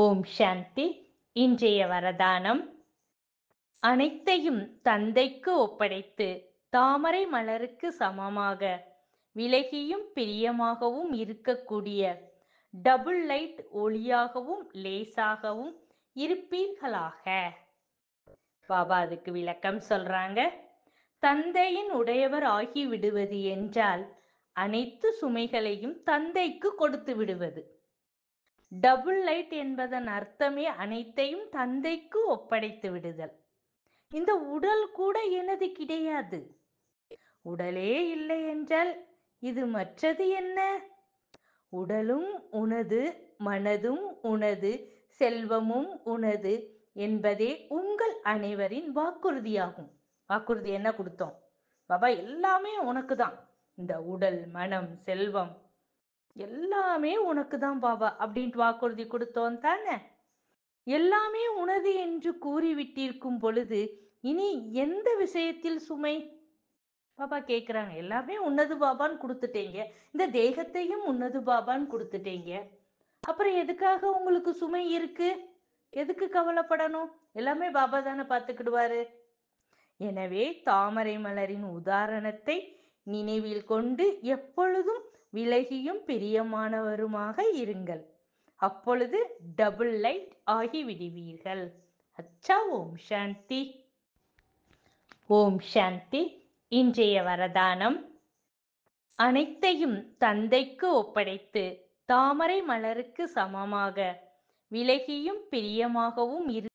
ஓம் சாந்தி இன்றைய வரதானம் அனைத்தையும் தந்தைக்கு ஒப்படைத்து தாமரை மலருக்கு சமமாக விலகியும் பிரியமாகவும் இருக்கக்கூடிய டபுள் லைட் ஒளியாகவும் லேசாகவும் இருப்பீர்களாக பாபா அதுக்கு விளக்கம் சொல்றாங்க தந்தையின் உடையவர் ஆகி விடுவது என்றால் அனைத்து சுமைகளையும் தந்தைக்கு கொடுத்து விடுவது டபுள் லைட் என்பதன் அர்த்தமே அனைத்தையும் தந்தைக்கு ஒப்படைத்து விடுதல் இந்த உடல் கூட எனது கிடையாது உடலே இல்லை என்றால் இது மற்றது என்ன உடலும் உனது மனதும் உனது செல்வமும் உனது என்பதே உங்கள் அனைவரின் வாக்குறுதியாகும் வாக்குறுதி என்ன கொடுத்தோம் பாபா எல்லாமே உனக்கு தான் இந்த உடல் மனம் செல்வம் எல்லாமே உனக்கு தான் பாபா அப்படின்ட்டு வாக்குறுதி கொடுத்தோம் தானே எல்லாமே உனது என்று கூறிவிட்டிருக்கும் பொழுது இனி எந்த விஷயத்தில் சுமை பாபா கேட்குறாங்க எல்லாமே உன்னது பாபான்னு கொடுத்துட்டீங்க இந்த தேகத்தையும் உன்னது பாபான்னு கொடுத்துட்டீங்க அப்புறம் எதுக்காக உங்களுக்கு சுமை இருக்கு எதுக்கு கவலைப்படணும் எல்லாமே பாபா தானே பார்த்துக்கிடுவாரு எனவே தாமரை மலரின் உதாரணத்தை நினைவில் கொண்டு எப்பொழுதும் விலகியும் பிரியமானவருமாக இருங்கள் அப்பொழுது டபுள் லைட் ஆகி விடுவீர்கள் அச்சா ஓம் சாந்தி ஓம் சாந்தி இன்றைய வரதானம் அனைத்தையும் தந்தைக்கு ஒப்படைத்து தாமரை மலருக்கு சமமாக விலகியும் பிரியமாகவும் இரு